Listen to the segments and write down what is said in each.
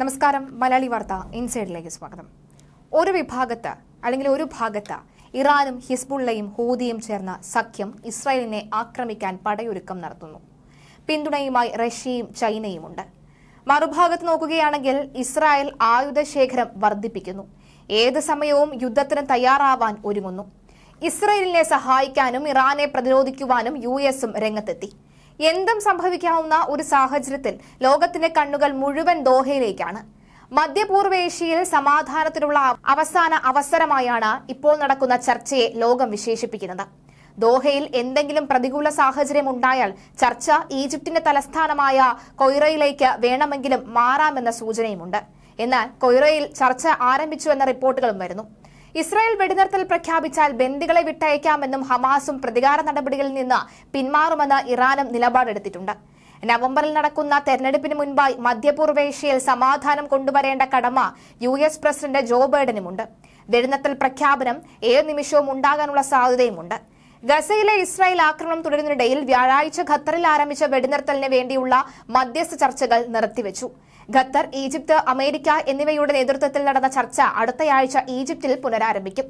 നമസ്കാരം മലയാളി വാർത്ത ഇൻസൈഡിലേക്ക് സ്വാഗതം ഒരു വിഭാഗത്ത് അല്ലെങ്കിൽ ഒരു ഭാഗത്ത് ഇറാനും ഹിസ്ബുള്ളയും ഹൂതിയും ചേർന്ന സഖ്യം ഇസ്രായേലിനെ ആക്രമിക്കാൻ പടയൊരുക്കം നടത്തുന്നു പിന്തുണയുമായി റഷ്യയും ചൈനയുമുണ്ട് മറുഭാഗത്ത് നോക്കുകയാണെങ്കിൽ ഇസ്രായേൽ ആയുധശേഖരം വർദ്ധിപ്പിക്കുന്നു ഏത് സമയവും യുദ്ധത്തിന് തയ്യാറാവാൻ ഒരുങ്ങുന്നു ഇസ്രയേലിനെ സഹായിക്കാനും ഇറാനെ പ്രതിരോധിക്കുവാനും യു എസും രംഗത്തെത്തി എന്തും സംഭവിക്കാവുന്ന ഒരു സാഹചര്യത്തിൽ ലോകത്തിന്റെ കണ്ണുകൾ മുഴുവൻ ദോഹയിലേക്കാണ് മധ്യപൂർവേഷ്യയിൽ സമാധാനത്തിനുള്ള അവസാന അവസരമായാണ് ഇപ്പോൾ നടക്കുന്ന ചർച്ചയെ ലോകം വിശേഷിപ്പിക്കുന്നത് ദോഹയിൽ എന്തെങ്കിലും പ്രതികൂല സാഹചര്യം ഉണ്ടായാൽ ചർച്ച ഈജിപ്തിന്റെ തലസ്ഥാനമായ കൊയ്റയിലേക്ക് വേണമെങ്കിലും മാറാമെന്ന സൂചനയുമുണ്ട് എന്നാൽ കൊയ്റയിൽ ചർച്ച ആരംഭിച്ചു എന്ന റിപ്പോർട്ടുകളും വരുന്നു ഇസ്രായേൽ വെടിനിർത്തൽ പ്രഖ്യാപിച്ചാൽ ബന്ദികളെ വിട്ടയക്കാമെന്നും ഹമാസും പ്രതികാര നടപടികളിൽ നിന്ന് പിന്മാറുമെന്ന് ഇറാനും നിലപാടെടുത്തിട്ടുണ്ട് നവംബറിൽ നടക്കുന്ന തെരഞ്ഞെടുപ്പിന് മുൻപായി മധ്യപൂർവേഷ്യയിൽ സമാധാനം കൊണ്ടുവരേണ്ട കടമ യു എസ് പ്രസിഡന്റ് ജോ ബൈഡനുമുണ്ട് വെടിനിർത്തൽ പ്രഖ്യാപനം ഏത് നിമിഷവും ഉണ്ടാകാനുള്ള സാധ്യതയുമുണ്ട് ഗസയിലെ ഇസ്രായേൽ ആക്രമണം തുടരുന്നതിനിടയിൽ വ്യാഴാഴ്ച ഖത്തറിൽ ആരംഭിച്ച വെടിനിർത്തലിന് വേണ്ടിയുള്ള മധ്യസ്ഥ ചർച്ചകൾ നിർത്തിവച്ചു ഖത്തർ ഈജിപ്ത് അമേരിക്ക എന്നിവയുടെ നേതൃത്വത്തിൽ നടന്ന ചർച്ച അടുത്തയാഴ്ച ഈജിപ്തിൽ പുനരാരംഭിക്കും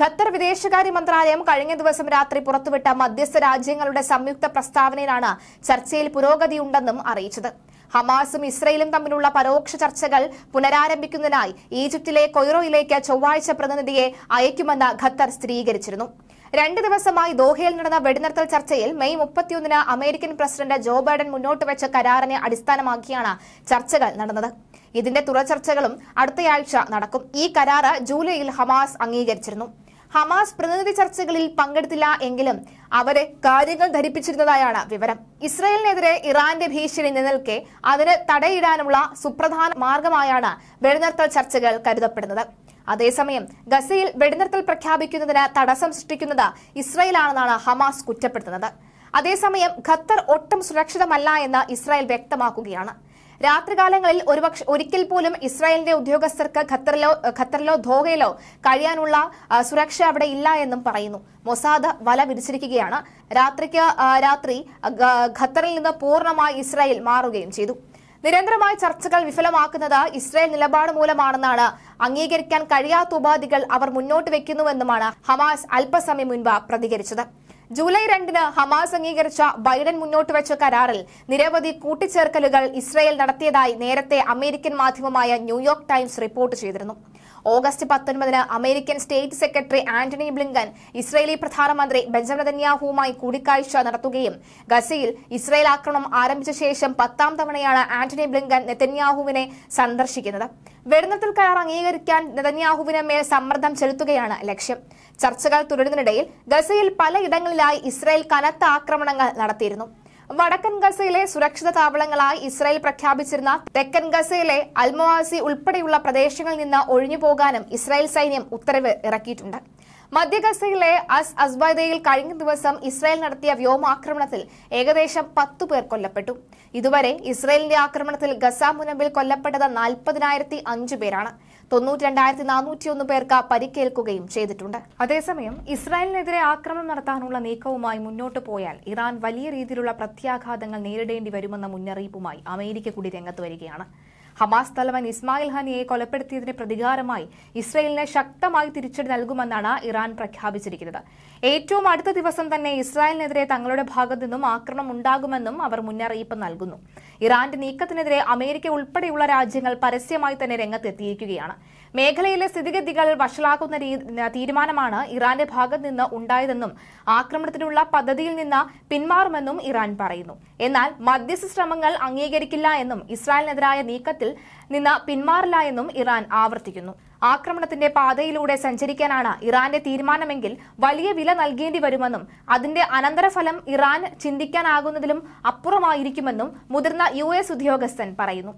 ഖത്തർ വിദേശകാര്യ മന്ത്രാലയം കഴിഞ്ഞ ദിവസം രാത്രി പുറത്തുവിട്ട മധ്യസ്ഥ രാജ്യങ്ങളുടെ സംയുക്ത പ്രസ്താവനയിലാണ് ചർച്ചയിൽ പുരോഗതിയുണ്ടെന്നും അറിയിച്ചത് ഹമാസും ഇസ്രയേലും തമ്മിലുള്ള പരോക്ഷ ചർച്ചകൾ പുനരാരംഭിക്കുന്നതിനായി ഈജിപ്തിലെ കൊയ്റോയിലേക്ക് ചൊവ്വാഴ്ച പ്രതിനിധിയെ അയക്കുമെന്ന് ഖത്തർ സ്ഥിരീകരിച്ചിരുന്നു രണ്ട് ദിവസമായി ദോഹയിൽ നടന്ന വെടിനിർത്തൽ ചർച്ചയിൽ മെയ് മുപ്പത്തിയൊന്നിന് അമേരിക്കൻ പ്രസിഡന്റ് ജോ ബൈഡൻ മുന്നോട്ട് വെച്ച കരാറിനെ അടിസ്ഥാനമാക്കിയാണ് ചർച്ചകൾ നടന്നത് ഇതിന്റെ ചർച്ചകളും അടുത്തയാഴ്ച നടക്കും ഈ കരാറ് ജൂലൈയിൽ ഹമാസ് അംഗീകരിച്ചിരുന്നു ഹമാസ് പ്രതിനിധി ചർച്ചകളിൽ പങ്കെടുത്തില്ല എങ്കിലും അവരെ കാര്യങ്ങൾ ധരിപ്പിച്ചിരുന്നതായാണ് വിവരം ഇസ്രയേലിനെതിരെ ഇറാന്റെ ഭീഷണി നിലനിൽക്കെ അതിന് തടയിടാനുള്ള സുപ്രധാന മാർഗമായാണ് വെടിനിർത്തൽ ചർച്ചകൾ കരുതപ്പെടുന്നത് അതേസമയം ഗസയിൽ വെടിനിർത്തൽ പ്രഖ്യാപിക്കുന്നതിന് തടസ്സം സൃഷ്ടിക്കുന്നത് ഇസ്രയേലാണെന്നാണ് ഹമാസ് കുറ്റപ്പെടുത്തുന്നത് അതേസമയം ഖത്തർ ഒട്ടും സുരക്ഷിതമല്ല എന്ന് ഇസ്രായേൽ വ്യക്തമാക്കുകയാണ് രാത്രികാലങ്ങളിൽ ഒരുപക്ഷെ ഒരിക്കൽ പോലും ഇസ്രായേലിന്റെ ഉദ്യോഗസ്ഥർക്ക് ഖത്തറിലോ ഖത്തറിലോ ധോഗയിലോ കഴിയാനുള്ള സുരക്ഷ അവിടെ ഇല്ല എന്നും പറയുന്നു മൊസാദ് വല വിരിച്ചിരിക്കുകയാണ് രാത്രിക്ക് രാത്രി ഖത്തറിൽ നിന്ന് പൂർണ്ണമായി ഇസ്രായേൽ മാറുകയും ചെയ്തു നിരന്തരമായ ചർച്ചകൾ വിഫലമാക്കുന്നത് ഇസ്രായേൽ നിലപാട് മൂലമാണെന്നാണ് അംഗീകരിക്കാൻ കഴിയാത്ത ഉപാധികൾ അവർ മുന്നോട്ട് വെക്കുന്നുവെന്നുമാണ് ഹമാസ് അല്പസമയം മുൻപ് പ്രതികരിച്ചത് ജൂലൈ രണ്ടിന് ഹമാസ് അംഗീകരിച്ച ബൈഡൻ മുന്നോട്ട് വെച്ച കരാറിൽ നിരവധി കൂട്ടിച്ചേർക്കലുകൾ ഇസ്രയേൽ നടത്തിയതായി നേരത്തെ അമേരിക്കൻ മാധ്യമമായ ന്യൂയോർക്ക് ടൈംസ് റിപ്പോർട്ട് ചെയ്തിരുന്നു ഓഗസ്റ്റ് പത്തൊൻപതിന് American state secretary Antony Blinken Israeli പ്രധാനമന്ത്രി ബെഞ്ചമിൻ കൂടിക്കാഴ്ച നടത്തുകയും ഗസയിൽ ഇസ്രയേൽ ആക്രമണം ആരംഭിച്ച ശേഷം പത്താം തവണയാണ് ആന്റണി ബ്ലിങ്കൻ നെതന്യാഹുവിനെ സന്ദർശിക്കുന്നത് വെടിനിർത്തൽ കരാർ അംഗീകരിക്കാൻ നെതന്യാഹുവിനെ മേൽ സമ്മർദ്ദം ചെലുത്തുകയാണ് ലക്ഷ്യം ചർച്ചകൾ തുടരുന്നതിനിടയിൽ ഗസയിൽ പലയിടങ്ങളിലായി ഇസ്രയേൽ കനത്ത ആക്രമണങ്ങൾ നടത്തിയിരുന്നു വടക്കൻ ഗസയിലെ സുരക്ഷിത താവളങ്ങളായി ഇസ്രായേൽ പ്രഖ്യാപിച്ചിരുന്ന തെക്കൻ ഗസയിലെ അൽമോവാസി ഉൾപ്പെടെയുള്ള പ്രദേശങ്ങളിൽ നിന്ന് ഒഴിഞ്ഞു പോകാനും ഇസ്രായേൽ സൈന്യം ഉത്തരവ് ഇറക്കിയിട്ടുണ്ട് മധ്യഗസയിലെ അസ് അസ്ബൈദയിൽ കഴിഞ്ഞ ദിവസം ഇസ്രായേൽ നടത്തിയ വ്യോമാക്രമണത്തിൽ ഏകദേശം പത്തു പേർ കൊല്ലപ്പെട്ടു ഇതുവരെ ഇസ്രായേലിന്റെ ആക്രമണത്തിൽ ഗസ മുനമ്പിൽ കൊല്ലപ്പെട്ടത് നാൽപ്പതിനായിരത്തി അഞ്ചു പേരാണ് തൊണ്ണൂറ്റിരണ്ടായിരത്തി നാനൂറ്റിയൊന്ന് പേർക്ക് പരിക്കേൽക്കുകയും ചെയ്തിട്ടുണ്ട് അതേസമയം ഇസ്രായേലിനെതിരെ ആക്രമണം നടത്താനുള്ള നീക്കവുമായി മുന്നോട്ട് പോയാൽ ഇറാൻ വലിയ രീതിയിലുള്ള പ്രത്യാഘാതങ്ങൾ നേരിടേണ്ടി വരുമെന്ന മുന്നറിയിപ്പുമായി അമേരിക്ക കൂടി രംഗത്ത് വരികയാണ് ഹമാസ് തലവൻ ഇസ്മായിൽ ഹാനിയെ കൊലപ്പെടുത്തിയതിന് പ്രതികാരമായി ഇസ്രയേലിന് ശക്തമായി തിരിച്ചടി നൽകുമെന്നാണ് ഇറാൻ പ്രഖ്യാപിച്ചിരിക്കുന്നത് ഏറ്റവും അടുത്ത ദിവസം തന്നെ ഇസ്രായേലിനെതിരെ തങ്ങളുടെ ഭാഗത്തു നിന്നും ആക്രമണം ഉണ്ടാകുമെന്നും അവർ മുന്നറിയിപ്പ് നൽകുന്നു ഇറാന്റെ നീക്കത്തിനെതിരെ അമേരിക്ക ഉൾപ്പെടെയുള്ള രാജ്യങ്ങൾ പരസ്യമായി തന്നെ രംഗത്തെത്തിയിരിക്കുകയാണ് മേഖലയിലെ സ്ഥിതിഗതികൾ വഷളാക്കുന്ന തീരുമാനമാണ് ഇറാന്റെ ഭാഗത്ത് നിന്ന് ഉണ്ടായതെന്നും ആക്രമണത്തിനുള്ള പദ്ധതിയിൽ നിന്ന് പിന്മാറുമെന്നും ഇറാൻ പറയുന്നു എന്നാൽ മധ്യസ്ഥ ശ്രമങ്ങൾ അംഗീകരിക്കില്ല എന്നും ഇസ്രായേലിനെതിരായ നീക്കത്തിൽ നിന്ന് പിന്മാറില്ല എന്നും ഇറാൻ ആവർത്തിക്കുന്നു ആക്രമണത്തിന്റെ പാതയിലൂടെ സഞ്ചരിക്കാനാണ് ഇറാന്റെ തീരുമാനമെങ്കിൽ വലിയ വില നൽകേണ്ടി വരുമെന്നും അതിന്റെ അനന്തരഫലം ഇറാൻ ചിന്തിക്കാനാകുന്നതിലും അപ്പുറമായിരിക്കുമെന്നും മുതിർന്ന യു എസ് ഉദ്യോഗസ്ഥൻ പറയുന്നു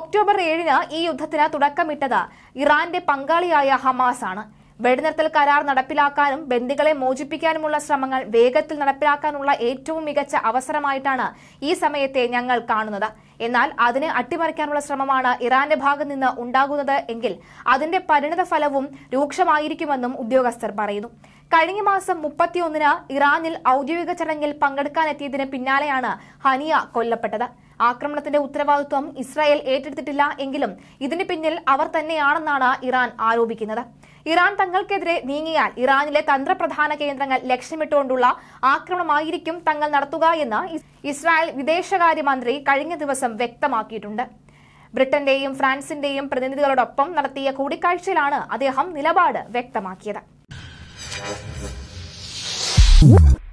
ഒക്ടോബർ ഏഴിന് ഈ യുദ്ധത്തിന് തുടക്കമിട്ടത് ഇറാന്റെ പങ്കാളിയായ ഹമാസ് ആണ് വെടിനിർത്തൽ കരാർ നടപ്പിലാക്കാനും ബന്ദികളെ മോചിപ്പിക്കാനുമുള്ള ശ്രമങ്ങൾ വേഗത്തിൽ നടപ്പിലാക്കാനുള്ള ഏറ്റവും മികച്ച അവസരമായിട്ടാണ് ഈ സമയത്തെ ഞങ്ങൾ കാണുന്നത് എന്നാൽ അതിനെ അട്ടിമറിക്കാനുള്ള ശ്രമമാണ് ഇറാന്റെ ഭാഗത്ത് നിന്ന് ഉണ്ടാകുന്നത് എങ്കിൽ അതിന്റെ പരിണിത ഫലവും രൂക്ഷമായിരിക്കുമെന്നും ഉദ്യോഗസ്ഥർ പറയുന്നു കഴിഞ്ഞ മാസം മുപ്പത്തിയൊന്നിന് ഇറാനിൽ ഔദ്യോഗിക ചടങ്ങിൽ പങ്കെടുക്കാനെത്തിയതിന് പിന്നാലെയാണ് ഹനിയ കൊല്ലപ്പെട്ടത് ആക്രമണത്തിന്റെ ഉത്തരവാദിത്വം ഇസ്രായേൽ ഏറ്റെടുത്തിട്ടില്ല എങ്കിലും ഇതിന് പിന്നിൽ അവർ തന്നെയാണെന്നാണ് ഇറാൻ ആരോപിക്കുന്നത് ഇറാൻ തങ്ങൾക്കെതിരെ നീങ്ങിയാൽ ഇറാനിലെ തന്ത്രപ്രധാന കേന്ദ്രങ്ങൾ ലക്ഷ്യമിട്ടുകൊണ്ടുള്ള ആക്രമണമായിരിക്കും തങ്ങൾ നടത്തുക എന്ന് ഇസ്രായേൽ വിദേശകാര്യമന്ത്രി കഴിഞ്ഞ ദിവസം വ്യക്തമാക്കിയിട്ടുണ്ട് ബ്രിട്ടന്റെയും ഫ്രാൻസിന്റെയും പ്രതിനിധികളോടൊപ്പം നടത്തിയ കൂടിക്കാഴ്ചയിലാണ് അദ്ദേഹം നിലപാട് വ്യക്തമാക്കിയത്